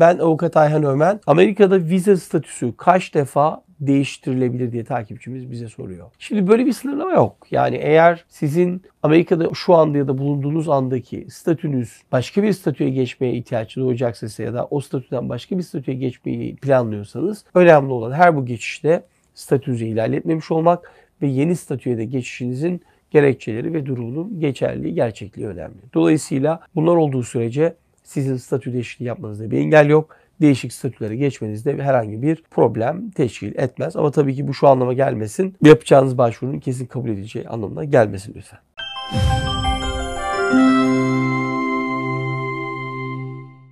Ben Avukat Ayhan Ömen. Amerika'da vize statüsü kaç defa değiştirilebilir diye takipçimiz bize soruyor. Şimdi böyle bir sınırlama yok. Yani eğer sizin Amerika'da şu anda ya da bulunduğunuz andaki statünüz başka bir statüye geçmeye ihtiyaç duyacaksa size ya da o statüden başka bir statüye geçmeyi planlıyorsanız önemli olan her bu geçişte statünüzü ilerletmemiş olmak ve yeni statüye de geçişinizin gerekçeleri ve durumunun geçerliği, gerçekliği önemli. Dolayısıyla bunlar olduğu sürece sizin statü değişikliği yapmanızda bir engel yok. Değişik statülere geçmenizde herhangi bir problem teşkil etmez. Ama tabii ki bu şu anlama gelmesin. Yapacağınız başvurunun kesin kabul edileceği anlamına gelmesin lütfen.